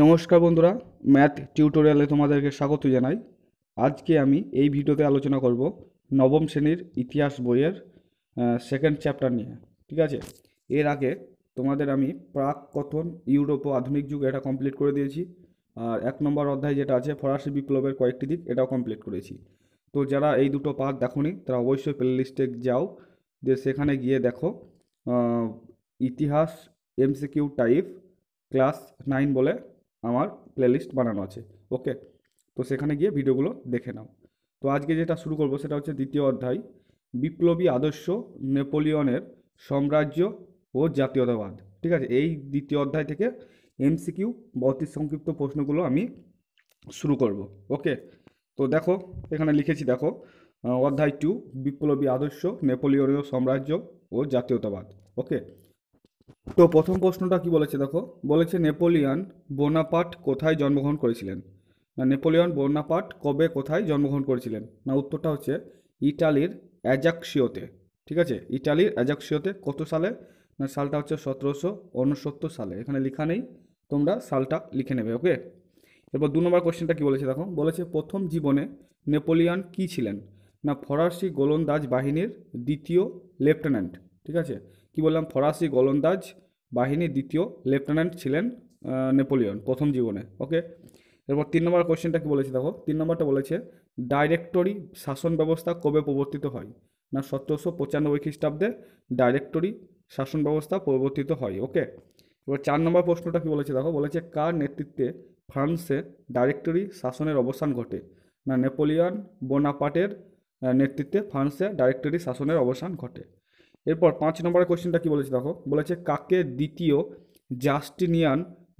নমস্কার বন্ধুরা ম্যাথ টিউটোরিয়ালে তোমাদেরকে স্বাগত জানাই আজকে আমি এই ভিডিওতে আলোচনা করব নবম শ্রেণীর ইতিহাস বইয়ের সেকেন্ড চ্যাপ্টার নিয়ে ঠিক আছে এর আগে তোমাদের আমি প্রাক কথন ইউরোপ ও আধুনিক যুগ এটা কমপ্লিট করে দিয়েছি আর এক নম্বর অধ্যায় যেটা আছে ফরাসি বিপ্লবের কয়েকটি দিক এটাও কমপ্লিট করেছি তো যারা এই দুটো পার্ট দেখোনি তারা অবশ্যই প্লেলিস্টে যাও যে সেখানে গিয়ে দেখো ইতিহাস এমসিকিউ টাইপ ক্লাস নাইন বলে আমার প্লেলিস্ট বানানো আছে ওকে তো সেখানে গিয়ে ভিডিওগুলো দেখে নাও তো আজকে যেটা শুরু করবো সেটা হচ্ছে দ্বিতীয় অধ্যায় বিপ্লবী আদর্শ নেপোলিয়নের সাম্রাজ্য ও জাতীয়তাবাদ ঠিক আছে এই দ্বিতীয় অধ্যায় থেকে এমসিকিউ বা অতি সংক্ষিপ্ত প্রশ্নগুলো আমি শুরু করব ওকে তো দেখো এখানে লিখেছি দেখো অধ্যায় টু বিপ্লবী আদর্শ নেপোলিয়নীয় সাম্রাজ্য ও জাতীয়তাবাদ ওকে তো প্রথম প্রশ্নটা কি বলেছে দেখো বলেছে নেপোলিয়ান বোনাপাট কোথায় জন্মগ্রহণ করেছিলেন না নেপোলিয়ন বোনাপাট কবে কোথায় জন্মগ্রহণ করেছিলেন না উত্তরটা হচ্ছে ইটালির অ্যাজাকশিওতে ঠিক আছে ইটালির অ্যাজাকশিওতে কত সালে না সালটা হচ্ছে সতেরোশো উনসত্তর সালে এখানে লেখা নেই তোমরা সালটা লিখে নেবে ওকে এরপর দু নম্বর কোশ্চেনটা কী বলেছে দেখো বলেছে প্রথম জীবনে নেপোলিয়ান কি ছিলেন না ফরাসি গোলন্দাজ বাহিনীর দ্বিতীয় লেফটেন্যান্ট ঠিক আছে কি বললাম ফরাসি গোলন্দাজ বাহিনী দ্বিতীয় লেফটেন্যান্ট ছিলেন নেপোলিয়ন প্রথম জীবনে ওকে এরপর তিন নম্বর কোয়েশ্চেনটা কী বলেছে দেখো তিন নম্বরটা বলেছে ডাইরেক্টরি শাসন ব্যবস্থা কবে প্রবর্তিত হয় না সতেরোশো পঁচানব্বই খ্রিস্টাব্দে ডাইরেক্টরি শাসন ব্যবস্থা প্রবর্তিত হয় ওকে এবার চার নম্বর প্রশ্নটা কি বলেছে দেখো বলেছে কার নেতৃত্বে ফ্রান্সে ডাইরেক্টরি শাসনের অবসান ঘটে না নেপোলিয়ন বোনাপাটের নেতৃত্বে ফ্রান্সে ডাইরেক্টরি শাসনের অবসান ঘটে এরপর পাঁচ নম্বরের কোয়েশ্চেনটা কি বলেছে দেখো বলেছে কাকে দ্বিতীয় জাস্টিনিয়ান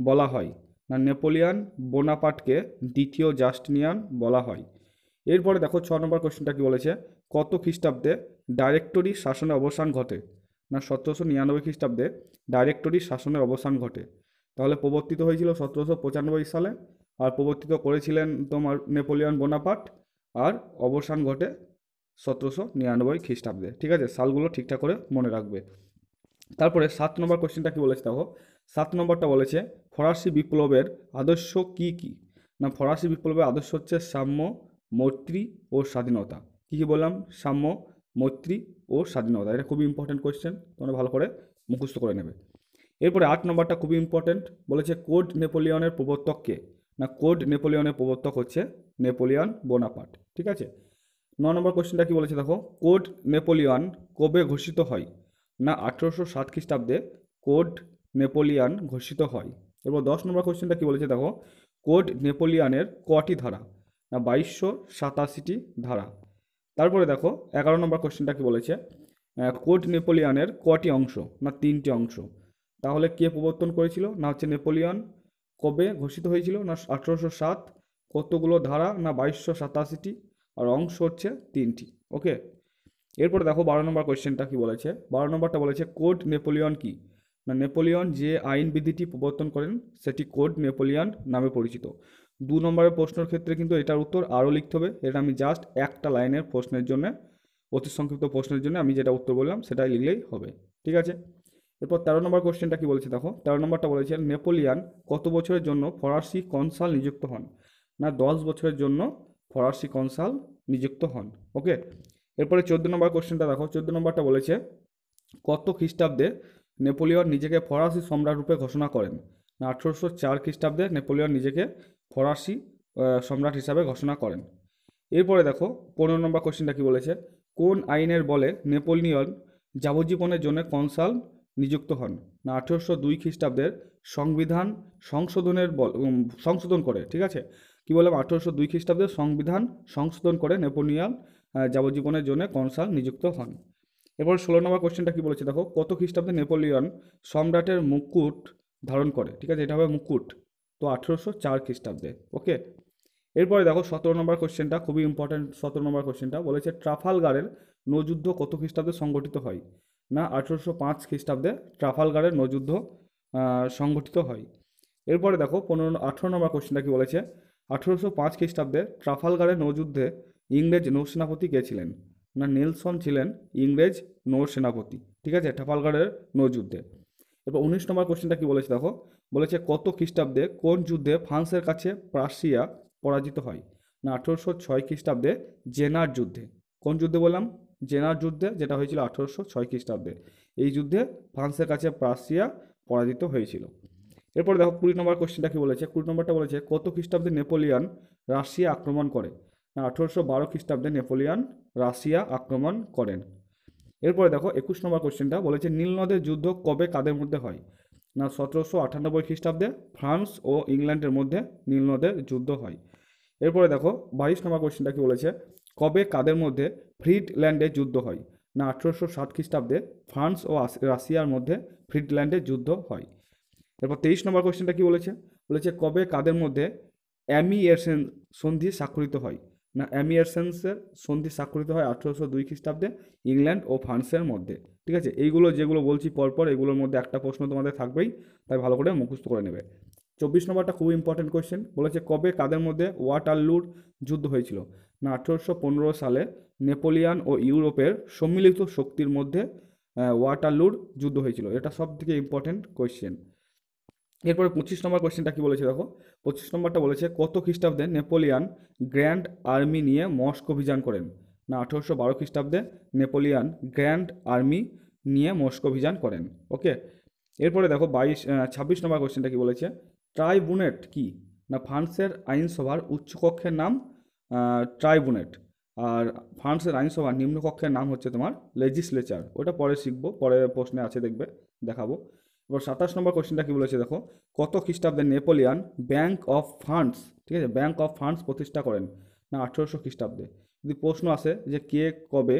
বলা হয় না নেপোলিয়ান বোনাপাটকে দ্বিতীয় জাস্টিনিয়ান বলা হয় এরপরে দেখো ছ নম্বর কোয়েশ্চেনটা কি বলেছে কত খ্রিস্টাব্দে ডাইরেক্টরি শাসনের অবসান ঘটে না সতেরোশো নিরানব্বই খ্রিস্টাব্দে ডাইরেক্টরি শাসনের অবসান ঘটে তাহলে প্রবর্তিত হয়েছিল সতেরোশো পঁচানব্বই সালে আর প্রবর্তিত করেছিলেন তোমার নেপোলিয়ান বোনাপাট আর অবসান ঘটে সতেরোশো নিরানব্বই খ্রিস্টাব্দে ঠিক আছে সালগুলো ঠিকঠাক করে মনে রাখবে তারপরে সাত নম্বর কোয়েশ্চেনটা কী বলেছে দেখো সাত নম্বরটা বলেছে ফরাসি বিপ্লবের আদর্শ কি কি না ফরাসি বিপ্লবের আদর্শ হচ্ছে সাম্য মৈত্রী ও স্বাধীনতা কী কী বললাম সাম্য মৈত্রী ও স্বাধীনতা এটা খুবই ইম্পর্টেন্ট কোয়েশ্চেন তোমরা ভালো করে মুখস্থ করে নেবে এরপরে আট নম্বরটা খুবই ইম্পর্টেন্ট বলেছে কোড নেপোলিয়নের প্রবর্তককে না কোড নেপোলিয়নের প্রবর্তক হচ্ছে নেপোলিয়ন বোনাপাট ঠিক আছে ন নম্বর কোশ্চেনটা কী বলেছে দেখো কোড নেপোলিয়ান কবে ঘোষিত হয় না আঠেরোশো সাত খ্রিস্টাব্দে কোড নেপোলিয়ান ঘোষিত হয় এবং দশ নম্বর কোয়েশ্চেনটা কী বলেছে দেখো কোড নেপোলিয়ানের কটি ধারা না বাইশশো সাতাশিটি ধারা তারপরে দেখো এগারো নম্বর কোয়েশ্চেনটা কী বলেছে কোড নেপোলিয়ানের কটি অংশ না তিনটি অংশ তাহলে কে প্রবর্তন করেছিল না হচ্ছে নেপোলিয়ান কবে ঘোষিত হয়েছিল না আঠেরোশো সাত কতগুলো ধারা না বাইশশো সাতাশিটি আর অংশ হচ্ছে তিনটি ওকে এরপরে দেখো বারো নম্বর কোয়েশ্চেনটা কি বলেছে বারো নম্বরটা বলেছে কোড নেপোলিয়ন কি না নেপোলিয়ন যে আইন বিধিটি প্রবর্তন করেন সেটি কোড নেপোলিয়ন নামে পরিচিত দু নম্বরের প্রশ্নের ক্ষেত্রে কিন্তু এটার উত্তর আরও লিখতে হবে এটা আমি জাস্ট একটা লাইনের প্রশ্নের জন্য অতি সংক্ষিপ্ত প্রশ্নের জন্য আমি যেটা উত্তর বললাম সেটাই লিখলেই হবে ঠিক আছে এরপর তেরো নম্বর কোশ্চেনটা কি বলেছে দেখো তেরো নম্বরটা বলেছে নেপোলিয়ান কত বছরের জন্য ফরাসি কনসাল নিযুক্ত হন না দশ বছরের জন্য ফরাসি কনসাল নিযুক্ত হন ওকে এরপরে চোদ্দো নম্বর কোশ্চেনটা দেখো চোদ্দো নম্বরটা বলেছে কত খ্রিস্টাব্দে নেপোলিয়ন নিজেকে ফরাসি সম্রাট রূপে ঘোষণা করেন না আঠেরোশো চার খ্রিস্টাব্দে নেপোলিয়ন নিজেকে ফরাসি সম্রাট হিসাবে ঘোষণা করেন এরপরে দেখো পনেরো নম্বর কোশ্চেনটা কী বলেছে কোন আইনের বলে নেপোলিয়ন যাবজ্জীবনের জন্য কনসাল নিযুক্ত হন না আঠেরোশো দুই খ্রিস্টাব্দের সংবিধান সংশোধনের বল সংশোধন করে ঠিক আছে কী বললাম আঠেরোশো দুই খ্রিস্টাব্দে সংবিধান সংশোধন করে নেপোলিয়ান যাবজ্জীবনের জন্য কনসাল নিযুক্ত হন এরপর ষোলো নম্বর কোশ্চেনটা কী বলেছে দেখো কত খ্রিস্টাব্দে নেপোলিয়ন সম্রাটের মুকুট ধারণ করে ঠিক আছে এটা হবে মুকুট তো আঠেরোশো চার খ্রিস্টাব্দে ওকে এরপরে দেখো সতেরো নম্বর কোশ্চেনটা খুবই ইম্পর্ট্যান্ট সতেরো নম্বর কোশ্চেনটা বলেছে ট্রাফালগারের নৌযুদ্ধ কত খ্রিস্টাব্দে সংগঠিত হয় না আঠেরোশো পাঁচ খ্রিস্টাব্দে ট্রাফালগারের নৌযুদ্ধ সংগঠিত হয় এরপরে দেখো পনেরো আঠেরো নম্বর কোশ্চেনটা কি বলেছে আঠেরোশো পাঁচ খ্রিস্টাব্দে ট্রাফালগারে নৌযুদ্ধে ইংরেজ নৌসেনাপতি কে ছিলেন না নেলসন ছিলেন ইংরেজ নৌসেনাপতি ঠিক আছে ট্রাফালগারের নৌযুদ্ধে এবার উনিশ নম্বর কোশ্চেনটা কী বলেছে দেখো বলেছে কত খ্রিস্টাব্দে কোন যুদ্ধে ফ্রান্সের কাছে প্রাশিয়া পরাজিত হয় না আঠেরোশো ছয় খ্রিস্টাব্দে জেনার যুদ্ধে কোন যুদ্ধে বললাম জেনার যুদ্ধে যেটা হয়েছিল আঠেরোশো ছয় খ্রিস্টাব্দে এই যুদ্ধে ফ্রান্সের কাছে প্রাশিয়া পরাজিত হয়েছিল এরপর দেখো কুড়ি নম্বর কোশ্চেনটা কি বলেছে কুড়ি নম্বরটা বলেছে কত খ্রিস্টাব্দে নেপোলিয়ান রাশিয়া আক্রমণ করে না হ্যাঁ, আঠেরোশো বারো খ্রিস্টাব্দে নেপোলিয়ান রাশিয়া আক্রমণ করেন এরপরে দেখো একুশ নম্বর কোয়েশ্চেনটা বলেছে নীলনদের যুদ্ধ কবে কাদের মধ্যে হয় না সতেরোশো আটানব্বই খ্রিস্টাব্দে ফ্রান্স ও ইংল্যান্ডের মধ্যে নীলনদের যুদ্ধ হয় এরপরে দেখো বাইশ নম্বর কোয়েশ্চেনটা কি বলেছে কবে কাদের মধ্যে ফ্রিডল্যান্ডে যুদ্ধ হয় না আঠেরোশো ষাট খ্রিস্টাব্দে ফ্রান্স ও রাশিয়ার মধ্যে ফ্রিডল্যান্ডে যুদ্ধ হয় এরপর তেইশ নম্বর কোয়েশ্চেনটা কী বলেছে বলেছে কবে কাদের মধ্যে অ্যামি এরসেন সন্ধি স্বাক্ষরিত হয় না অ্যামি এরসেন্সের সন্ধি স্বাক্ষরিত হয় আঠেরোশো দুই খ্রিস্টাব্দে ইংল্যান্ড ও ফ্রান্সের মধ্যে ঠিক আছে এইগুলো যেগুলো বলছি পরপর এগুলোর মধ্যে একটা প্রশ্ন তোমাদের থাকবেই তাই ভালো করে মুখস্থ করে নেবে চব্বিশ নম্বরটা খুব ইম্পর্টেন্ট কোয়েশ্চেন বলেছে কবে কাদের মধ্যে ওয়াটারলুর যুদ্ধ হয়েছিল না আঠেরোশো পনেরো সালে নেপোলিয়ান ও ইউরোপের সম্মিলিত শক্তির মধ্যে ওয়াটারলুর যুদ্ধ হয়েছিল এটা সব থেকে ইম্পর্টেন্ট কোয়েশ্চেন এরপরে পঁচিশ নম্বর কোয়েশ্চেনটা কি বলেছে দেখো পঁচিশ নম্বরটা বলেছে কত খ্রিস্টাব্দে নেপোলিয়ান গ্র্যান্ড আর্মি নিয়ে মস্ক অভিযান করেন না আঠেরোশো বারো খ্রিস্টাব্দে নেপোলিয়ান গ্র্যান্ড আর্মি নিয়ে মস্কো অভিযান করেন ওকে এরপরে দেখো বাইশ ছাব্বিশ নম্বর কোয়েশ্চেনটা কি বলেছে ট্রাইব্যুনেট কি না ফ্রান্সের আইনসভার উচ্চকক্ষের নাম ট্রাইব্যুনেট আর ফ্রান্সের আইনসভার নিম্নকক্ষের নাম হচ্ছে তোমার লেজিসলেচার ওটা পরে শিখবো পরে প্রশ্নে আছে দেখবে দেখাবো এবার সাতাশ নম্বর কোয়েশ্চেনটা কী বলেছে দেখো কত খ্রিস্টাব্দে নেপোলিয়ান ব্যাঙ্ক অফ ফান্ডস ঠিক আছে ব্যাঙ্ক অফ ফান্ডস প্রতিষ্ঠা করেন না আঠেরোশো খ্রিস্টাব্দে যদি প্রশ্ন আসে যে কে কবে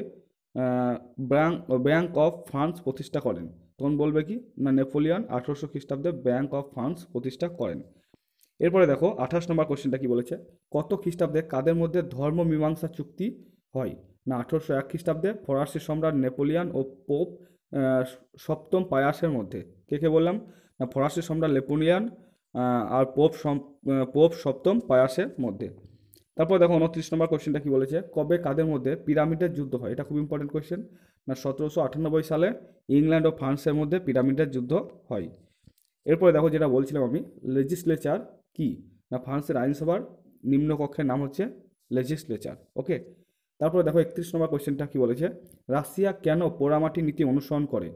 ব্যাঙ্ক ব্যাঙ্ক অফ ফান্ডস প্রতিষ্ঠা করেন তখন বলবে কি না নেপোলিয়ান আঠেরোশো খ্রিস্টাব্দে ব্যাঙ্ক অফ ফান্ডস প্রতিষ্ঠা করেন এরপরে দেখো আঠাশ নম্বর কোয়েশ্চেনটা কি বলেছে কত খ্রিস্টাব্দে কাদের মধ্যে ধর্ম মীমাংসা চুক্তি হয় না আঠেরোশো এক খ্রিস্টাব্দে ফরাসি সম্রাট নেপোলিয়ান ও পোপ সপ্তম পায়াসের মধ্যে কে কে বললাম না ফরাসি সম্রাট লেপোনিয়ান আর পোপ পোপ সপ্তম পায়াসের মধ্যে তারপর দেখো উনত্রিশ নম্বর কোয়েশ্চেনটা কী বলেছে কবে কাদের মধ্যে পিরামিডের যুদ্ধ হয় এটা খুব ইম্পর্টেন্ট কোয়েশ্চেন না সতেরোশো আটানব্বই সালে ইংল্যান্ড ও ফ্রান্সের মধ্যে পিরামিডের যুদ্ধ হয় এরপরে দেখো যেটা বলছিলাম আমি লেজিসলেচার কি না ফ্রান্সের আইনসভার নিম্নকক্ষের নাম হচ্ছে লেজিসলেচার ওকে তারপরে দেখো একত্রিশ নম্বর কোয়েশ্চেনটা কি বলেছে রাশিয়া কেন পোড়ামাটি নীতি অনুসরণ করে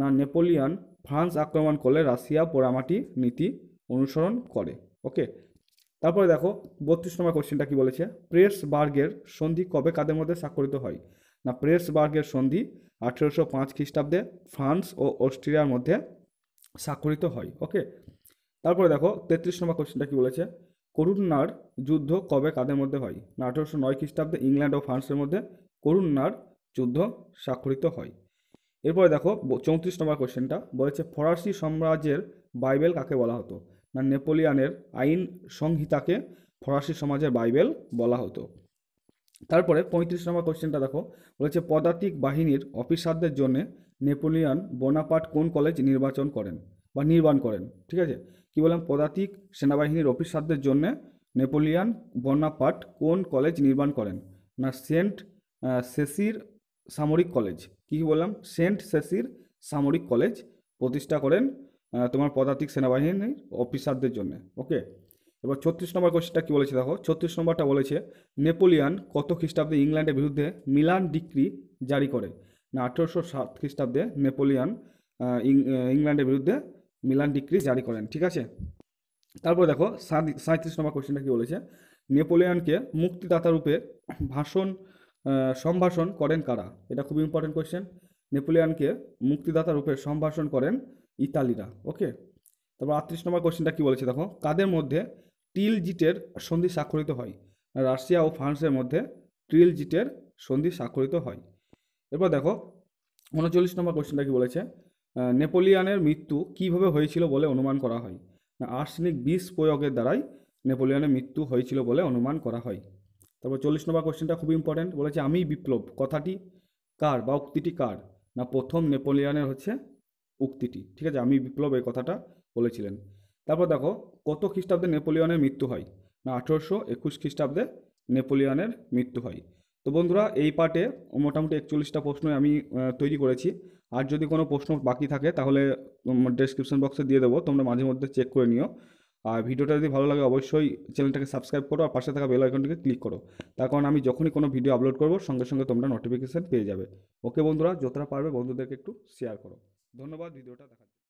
না নেপোলিয়ান ফ্রান্স আক্রমণ করলে রাশিয়া পোড়ামাটি নীতি অনুসরণ করে ওকে তারপরে দেখো বত্রিশ নম্বর কোশ্চেনটা কি বলেছে প্রেস বার্গের সন্ধি কবে কাদের মধ্যে স্বাক্ষরিত হয় না প্রেস বার্গের সন্ধি আঠেরোশো পাঁচ খ্রিস্টাব্দে ফ্রান্স ও অস্ট্রিয়ার মধ্যে স্বাক্ষরিত হয় ওকে তারপরে দেখো তেত্রিশ নম্বর কোশ্চেনটা কি বলেছে করুণার যুদ্ধ কবে কাদের মধ্যে হয় না আঠেরোশো নয় খ্রিস্টাব্দে ইংল্যান্ড ও ফ্রান্সের মধ্যে করুণার যুদ্ধ স্বাক্ষরিত হয় এরপরে দেখো চৌত্রিশ নম্বর কোয়েশ্চেনটা বলেছে ফরাসি সাম্রাজ্যের বাইবেল কাকে বলা হতো না নেপোলিয়ানের আইন সংহিতাকে ফরাসি সমাজের বাইবেল বলা হতো তারপরে পঁয়ত্রিশ নম্বর কোয়েশ্চেনটা দেখো বলেছে পদাতিক বাহিনীর অফিসারদের জন্য নেপোলিয়ান বোনাপাট কোন কলেজ নির্বাচন করেন বা নির্মাণ করেন ঠিক আছে কি বললাম পদাতিক সেনাবাহিনীর অফিসারদের জন্য নেপোলিয়ান বোনাপাট কোন কলেজ নির্মাণ করেন না সেন্ট সেসির সামরিক কলেজ কী বললাম সেন্ট সেসির সামরিক কলেজ প্রতিষ্ঠা করেন তোমার পদাতিক সেনাবাহিনীর অফিসারদের জন্য ওকে এবার ছত্রিশ নম্বর কোশ্চেনটা কী বলেছে দেখো ছত্রিশ নম্বরটা বলেছে নেপোলিয়ান কত খ্রিস্টাব্দে ইংল্যান্ডের বিরুদ্ধে মিলান ডিক্রি জারি করে না আঠেরোশো সাত খ্রিস্টাব্দে নেপোলিয়ান ইংল্যান্ডের বিরুদ্ধে মিলান ডিক্রি জারি করেন ঠিক আছে তারপর দেখো সাঁত্রিশ নম্বর কোশ্চেনটা কী বলেছে নেপোলিয়ানকে মুক্তিদাতা রূপে ভাষণ সম্ভাষণ করেন কারা এটা খুব ইম্পর্টেন্ট কোয়েশ্চেন নেপোলিয়ানকে মুক্তিদাতা রূপে সম্ভাষণ করেন ইতালিরা ওকে তারপর আটত্রিশ নম্বর কোয়েশ্চেনটা কী বলেছে দেখো কাদের মধ্যে টিল জিটের সন্ধি স্বাক্ষরিত হয় রাশিয়া ও ফ্রান্সের মধ্যে ট্রিল জিটের সন্ধি স্বাক্ষরিত হয় এরপর দেখো উনচল্লিশ নম্বর কোয়েশ্চেনটা কী বলেছে নেপোলিয়ানের মৃত্যু কিভাবে হয়েছিল বলে অনুমান করা হয় আর্সেনিক বিষ প্রয়োগের দ্বারাই নেপোলিয়ানের মৃত্যু হয়েছিল বলে অনুমান করা হয় তারপর চল্লিশ নম্বর কোয়েশ্চেনটা খুব ইম্পর্টেন্ট বলেছে আমি বিপ্লব কথাটি কার বা উক্তিটি কার না প্রথম নেপোলিয়ানের হচ্ছে উক্তিটি ঠিক আছে আমি বিপ্লব এই কথাটা বলেছিলেন তারপর দেখো কত খ্রিস্টাব্দে নেপোলিয়নের মৃত্যু হয় না আঠেরোশো একুশ খ্রিস্টাব্দে নেপোলিয়নের মৃত্যু হয় তো বন্ধুরা এই পার্টে মোটামুটি একচল্লিশটা প্রশ্ন আমি তৈরি করেছি আর যদি কোনো প্রশ্ন বাকি থাকে তাহলে ডেসক্রিপশন বক্সে দিয়ে দেবো তোমরা মাঝে মধ্যে চেক করে নিও আর ভিডিওটা যদি ভালো লাগে অবশ্যই চ্যানেলটাকে সাবস্ক্রাইব করো আর পাশে থাকা বেল আইকনটিকে ক্লিক করো তার কারণ আমি যখনই কোনো ভিডিও আপলোড করবো সঙ্গে সঙ্গে তোমরা নোটিফিকেশান পেয়ে যাবে ওকে বন্ধুরা যতটা পারবে বন্ধুদেরকে একটু শেয়ার করো ধন্যবাদ ভিডিওটা দেখা